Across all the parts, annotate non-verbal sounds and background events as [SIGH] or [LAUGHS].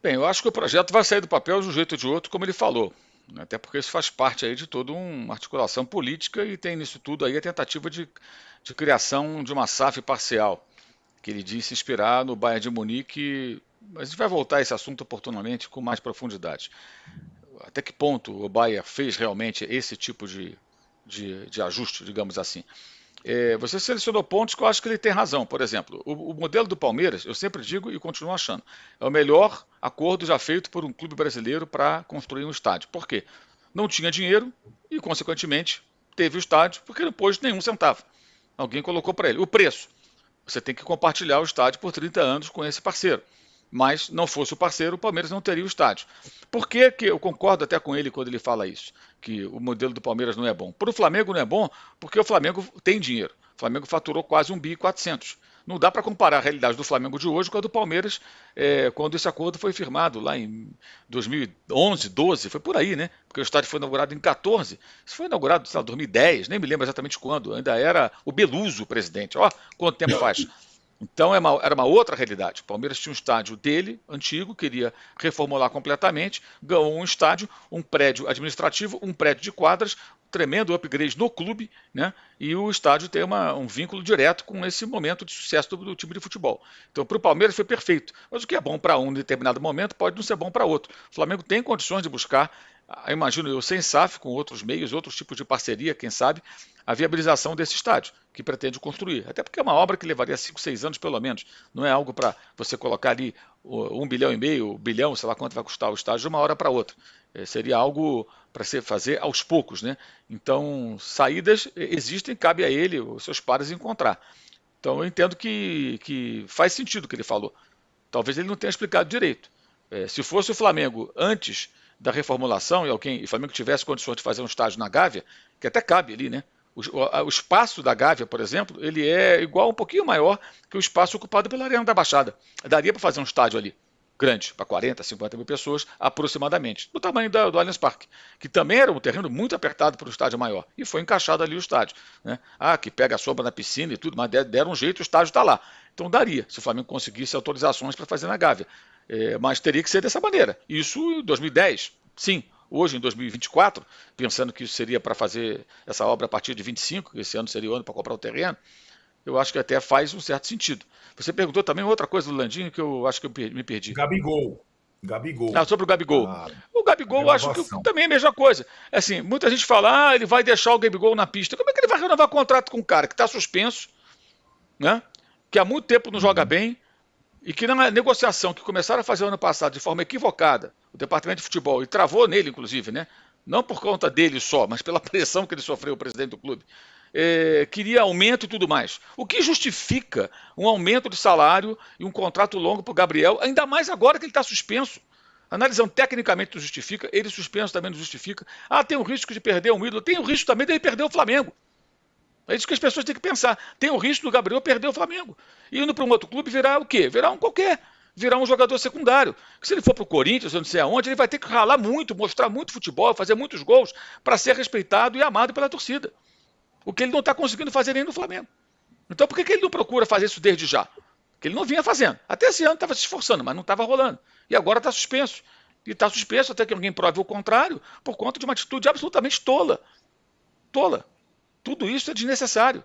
Bem, eu acho que o projeto vai sair do papel de um jeito ou de outro, como ele falou. Né? Até porque isso faz parte aí de toda uma articulação política e tem nisso tudo aí a tentativa de, de criação de uma SAF parcial, que ele disse inspirar no Bayern de Munique. Mas a gente vai voltar a esse assunto oportunamente com mais profundidade. Até que ponto o Bayern fez realmente esse tipo de, de, de ajuste, digamos assim. É, você selecionou pontos que eu acho que ele tem razão. Por exemplo, o, o, modelo do Palmeiras, eu sempre digo e continuo achando, é o melhor acordo já feito por um clube brasileiro para construir um estádio. Por quê? Não tinha dinheiro e, consequentemente, teve o estádio porque não pôs nenhum centavo. Alguém colocou para ele. O preço. Você tem que compartilhar o estádio por 30 anos com esse parceiro mas não fosse o parceiro, o Palmeiras não teria o estádio. Por que, que eu concordo até com ele quando ele fala isso, que o modelo do Palmeiras não é bom? Para o Flamengo não é bom porque o Flamengo tem dinheiro. O Flamengo faturou quase 1 bi quatrocentos. Não dá para comparar a realidade do Flamengo de hoje com a do Palmeiras é, quando esse acordo foi firmado lá em 2011, 12, foi por aí, né? Porque o estádio foi inaugurado em 14. Isso foi inaugurado, sei lá, 2010, nem me lembro exatamente quando. Ainda era o Beluso o presidente. Ó, quanto tempo faz. Então era é uma, era uma outra realidade. O Palmeiras tinha um estádio dele, antigo, queria reformular completamente, ganhou um estádio, um prédio administrativo, um prédio de quadras, tremendo upgrade no clube, né? E o estádio tem uma, um vínculo direto com esse momento de sucesso do, do time de futebol. Então, para o Palmeiras foi perfeito. Mas o que é bom para um em determinado momento pode não ser bom para outro. O Flamengo tem condições de buscar eu ah, imagino eu, sem SAF, com outros meios, outros tipos de parceria, quem sabe, a viabilização desse estádio que pretende construir. Até porque é uma obra que levaria 5, 6 anos pelo menos. Não é algo para você colocar ali um bilhão e meio, bilhão, sei lá quanto vai custar o estádio de uma hora para outra. É, seria algo para se fazer aos poucos. Né? Então, saídas existem, cabe a ele, os seus pares, encontrar. Então, eu entendo que, que faz sentido o que ele falou. Talvez ele não tenha explicado direito. É, se fosse o Flamengo antes da reformulação e alguém, e Flamengo tivesse condições de fazer um estágio na Gávea, que até cabe ali, né? O, o, espaço da Gávea, por exemplo, ele é igual, um pouquinho maior que o espaço ocupado pela Arena da Baixada. Daria para fazer um estádio ali, grande, para 40, 50 mil pessoas aproximadamente, do tamanho da, do Allianz Parque, que também era um terreno muito apertado para o estádio maior, e foi encaixado ali o estádio. Né? Ah, que pega a sombra na piscina e tudo, mas deram um jeito, o estádio está lá. Então daria, se o Flamengo conseguisse autorizações para fazer na Gávea. É, mas teria que ser dessa maneira. Isso em 2010, sim. Hoje, em 2024, pensando que isso seria para fazer essa obra a partir de 25, esse ano seria o ano para comprar o terreno, eu acho que até faz um certo sentido. Você perguntou também outra coisa do Landinho que eu acho que eu me perdi. Gabigol. Gabigol. Ah, sobre o Gabigol. Ah, o Gabigol, eu acho que também é a mesma coisa. Assim, muita gente fala, ah, ele vai deixar o Gabigol na pista. Como é que ele vai renovar contrato com um cara que está suspenso, né? que há muito tempo não joga uhum. bem, e que na negociação que começaram a fazer ano passado de forma equivocada, o departamento de futebol, e travou nele, inclusive, né? não por conta dele só, mas pela [LAUGHS] pressão que ele sofreu, o presidente do clube, é, queria aumento e tudo mais. O que justifica um aumento de salário e um contrato longo para o Gabriel, ainda mais agora que ele está suspenso? Analisando tecnicamente não justifica, ele suspenso também não justifica. Ah, tem o risco de perder um ídolo, tem o risco também de ele perder o Flamengo. É isso que as pessoas têm que pensar. Tem o risco do Gabriel perder o Flamengo. E indo para um outro clube virar o quê? Virar um qualquer. Virar um jogador secundário. Que se ele for para o Corinthians, eu não sei aonde, ele vai ter que ralar muito, mostrar muito futebol, fazer muitos gols para ser respeitado e amado pela torcida. O que ele não está conseguindo fazer nem no Flamengo. Então por que, que ele não procura fazer isso desde já? Que ele não vinha fazendo. Até esse ano estava se esforçando, mas não estava rolando. E agora está suspenso. E está suspenso até que alguém prove o contrário por conta de uma atitude absolutamente tola. Tola. Tudo isso é desnecessário.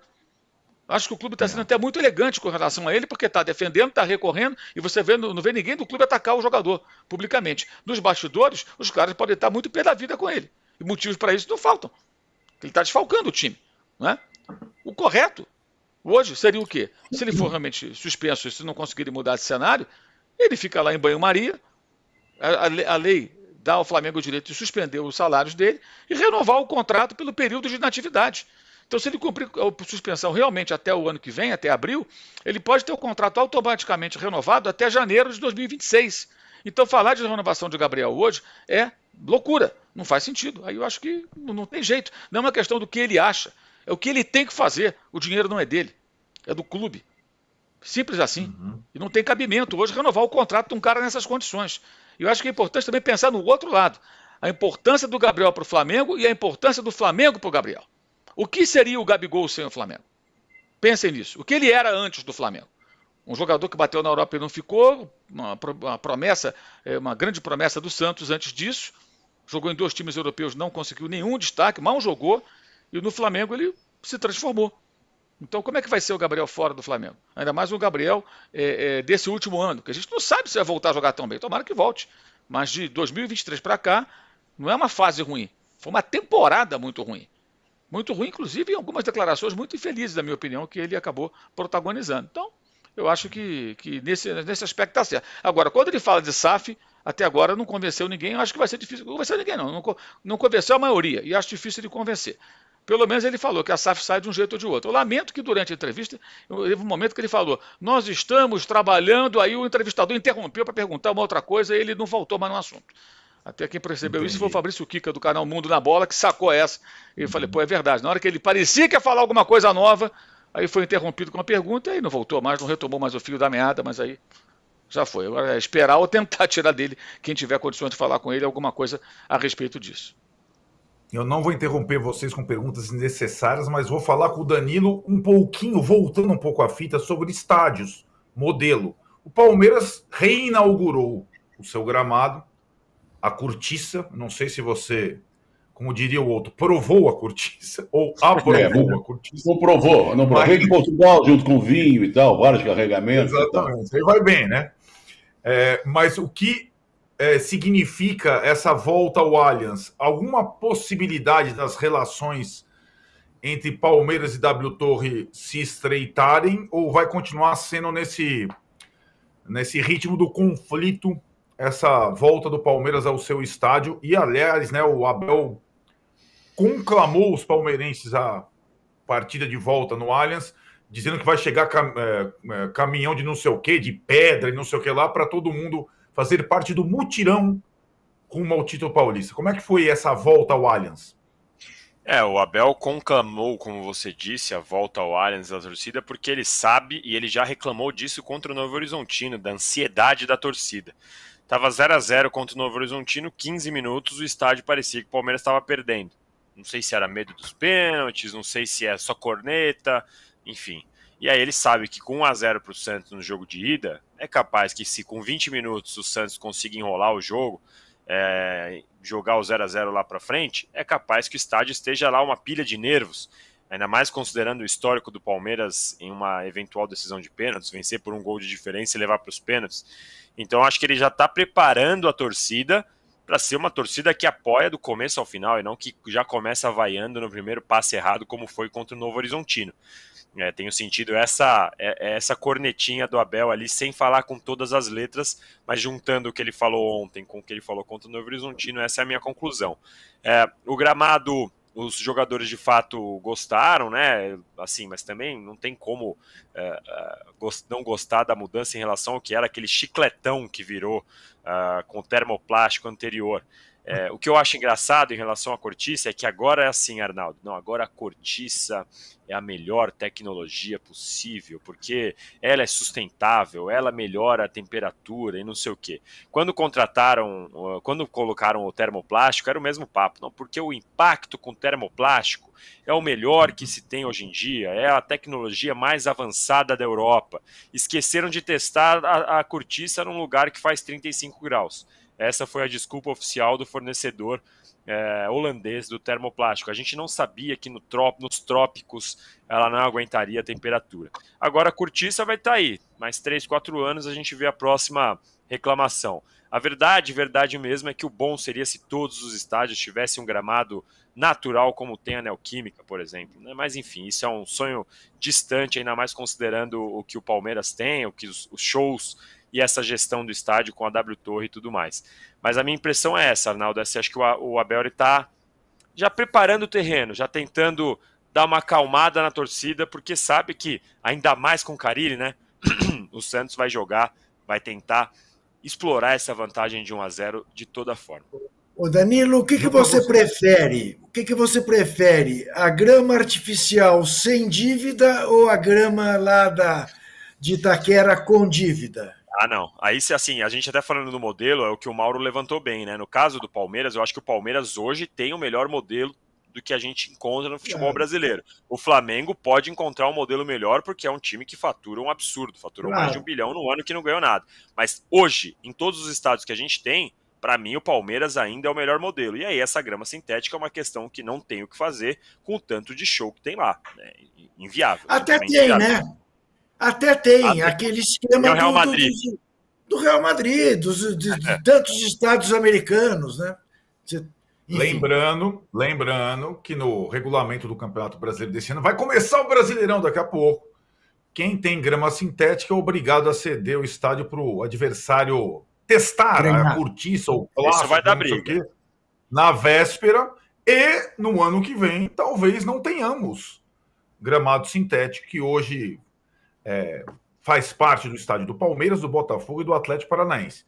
Acho que o clube está é. sendo até muito elegante com relação a ele, porque está defendendo, está recorrendo, e você vê, não vê ninguém do clube atacar o jogador publicamente. Nos bastidores, os caras podem estar muito pé da vida com ele. E motivos para isso não faltam. Ele está desfalcando o time. Né? O correto hoje seria o quê? Se ele for realmente suspenso, e se não conseguir mudar esse cenário, ele fica lá em banho-maria, a, a, a lei dá ao Flamengo o direito de suspender os salários dele e renovar o contrato pelo período de inatividade. Então, se ele cumprir a suspensão realmente até o ano que vem, até abril, ele pode ter o contrato automaticamente renovado até janeiro de 2026. Então, falar de renovação de Gabriel hoje é loucura, não faz sentido. Aí eu acho que não tem jeito. Não é uma questão do que ele acha, é o que ele tem que fazer. O dinheiro não é dele, é do clube. Simples assim. Uhum. E não tem cabimento hoje renovar o contrato de um cara nessas condições. E eu acho que é importante também pensar no outro lado. A importância do Gabriel para o Flamengo e a importância do Flamengo para o Gabriel. O que seria o Gabigol sem o Flamengo? Pensem nisso. O que ele era antes do Flamengo? Um jogador que bateu na Europa e não ficou, uma, uma promessa, é, uma grande promessa do Santos antes disso. Jogou em dois times europeus, não conseguiu nenhum destaque, mal jogou, e no Flamengo ele se transformou. Então, como é que vai ser o Gabriel fora do Flamengo? Ainda mais o Gabriel é, é, desse último ano, que a gente não sabe se vai voltar a jogar tão bem. Tomara que volte. Mas de 2023 para cá, não é uma fase ruim. Foi uma temporada muito ruim muito ruim, inclusive em algumas declarações muito infelizes, na minha opinião, que ele acabou protagonizando. Então, eu acho que, que nesse, nesse aspecto está certo. Agora, quando ele fala de SAF, até agora não convenceu ninguém, eu acho que vai ser difícil. Não convenceu ninguém, não. Não, não convenceu a maioria, e acho difícil de convencer. Pelo menos ele falou que a SAF sai de um jeito ou de outro. Eu lamento que durante a entrevista, teve um momento que ele falou, nós estamos trabalhando, aí o entrevistador interrompeu para perguntar uma outra coisa e ele não voltou mais no assunto. Até quem percebeu Entendi. isso foi o Fabrício Kika, do canal Mundo na Bola, que sacou essa. E eu falei, pô, é verdade. Na hora que ele parecia que ia falar alguma coisa nova, aí foi interrompido com uma pergunta, e aí não voltou mais, não retomou mais o fio da meada, mas aí já foi. Agora é esperar ou tentar [LAUGHS] tirar dele, quem tiver condições de falar com ele, alguma coisa a respeito disso. Eu não vou interromper vocês com perguntas desnecessárias, mas vou falar com o Danilo um pouquinho, voltando um pouco a fita, sobre estádios, modelo. O Palmeiras reinaugurou o seu gramado a cortiça. Não sei se você, como diria o outro, provou a cortiça [LAUGHS] ou aprovou é, a cortiça. Não provou, não provou. Mas... Portugal junto com vinho e tal, vários carregamentos. Exatamente, aí vai bem, né? É, mas o que é, significa essa volta ao Allianz? Alguma possibilidade das relações entre Palmeiras e W Torre se estreitarem ou vai continuar sendo nesse, nesse ritmo do conflito essa volta do Palmeiras ao seu estádio. E, aliás, né, o Abel conclamou os palmeirenses a partida de volta no Allianz, dizendo que vai chegar cam é, é caminhão de não sei o que, de pedra e não sei o que lá, para todo mundo fazer parte do mutirão rumo ao título paulista. Como é que foi essa volta ao Allianz? É, o Abel conclamou, como você disse, a volta ao Allianz da torcida, porque ele sabe e ele já reclamou disso contra o Novo Horizontino, da ansiedade da torcida. Tava 0 a 0 contra o Novo Horizontino, 15 minutos, o estádio parecia que o Palmeiras estava perdendo. Não sei se era medo dos pênaltis, não sei se é só corneta, enfim. E aí ele sabe que com 1 a 0 para o Santos no jogo de ida, é capaz que se com 20 minutos o Santos consiga enrolar o jogo, é, jogar o 0 a 0 lá para frente, é capaz que o estádio esteja lá uma pilha de nervos ainda mais considerando o histórico do Palmeiras em uma eventual decisão de pênaltis, vencer por um gol de diferença e levar para os pênaltis. Então acho que ele já está preparando a torcida para ser uma torcida que apoia do começo ao final e não que já começa vaiando no primeiro passe errado, como foi contra o Novo Horizontino. É, tenho sentido essa é, é essa cornetinha do Abel ali, sem falar com todas as letras, mas juntando o que ele falou ontem com o que ele falou contra o Novo Horizontino, essa é a minha conclusão. É, o gramado os jogadores de fato gostaram, né? Assim, mas também não tem como é, não gostar da mudança em relação ao que era aquele chicletão que virou é, com o termoplástico anterior. É, o que eu acho engraçado em relação à cortiça é que agora é assim, Arnaldo. Não, agora a cortiça é a melhor tecnologia possível, porque ela é sustentável, ela melhora a temperatura e não sei o quê. Quando contrataram, quando colocaram o termoplástico, era o mesmo papo, não, porque o impacto com o termoplástico é o melhor que se tem hoje em dia, é a tecnologia mais avançada da Europa. Esqueceram de testar a, a cortiça num lugar que faz 35 graus essa foi a desculpa oficial do fornecedor é, holandês do termoplástico. A gente não sabia que no trop, nos trópicos ela não aguentaria a temperatura. Agora a cortiça vai estar tá aí. Mais 3, 4 anos a gente vê a próxima reclamação. A verdade, verdade mesmo, é que o bom seria se todos os estádios tivessem um gramado natural como tem a Neoquímica, por exemplo. Né? Mas enfim, isso é um sonho distante, ainda mais considerando o que o Palmeiras tem, o que os, os shows e essa gestão do estádio com a W Torre e tudo mais. Mas a minha impressão é essa, Arnaldo. É assim, acho que o Abel está já preparando o terreno, já tentando dar uma acalmada na torcida, porque sabe que, ainda mais com o Carilli, né? [CLEARS THROAT] o Santos vai jogar, vai tentar explorar essa vantagem de 1 a 0 de toda forma. Ô Danilo, o que, que você prefere? O que, que você prefere? A grama artificial sem dívida ou a grama lá da, de Itaquera com dívida? Ah, não. Aí, se assim, a gente até falando do modelo, é o que o Mauro levantou bem, né? No caso do Palmeiras, eu acho que o Palmeiras hoje tem o melhor modelo do que a gente encontra no futebol é. brasileiro. O Flamengo pode encontrar um modelo melhor porque é um time que fatura um absurdo, faturou claro. mais de um bilhão no ano que não ganhou nada. Mas hoje, em todos os estados que a gente tem, para mim o Palmeiras ainda é o melhor modelo. E aí essa grama sintética é uma questão que não tem o que fazer com o tanto de show que tem lá. É inviável. Até tem, inviável. né? Até tem Até aquele esquema é do Real do, Madrid, do, do Real Madrid dos, de, de [LAUGHS] é. tantos estados americanos, né? Você, lembrando, lembrando que no regulamento do Campeonato Brasileiro desse ano vai começar o Brasileirão daqui a pouco. Quem tem grama sintética é obrigado a ceder o estádio para o adversário testar né? Treinar. a cortiça ou plástico. Isso vai dar briga. na véspera e no ano que vem talvez não tenhamos gramado sintético que hoje é, faz parte do estádio do Palmeiras, do Botafogo e do Atlético Paranaense.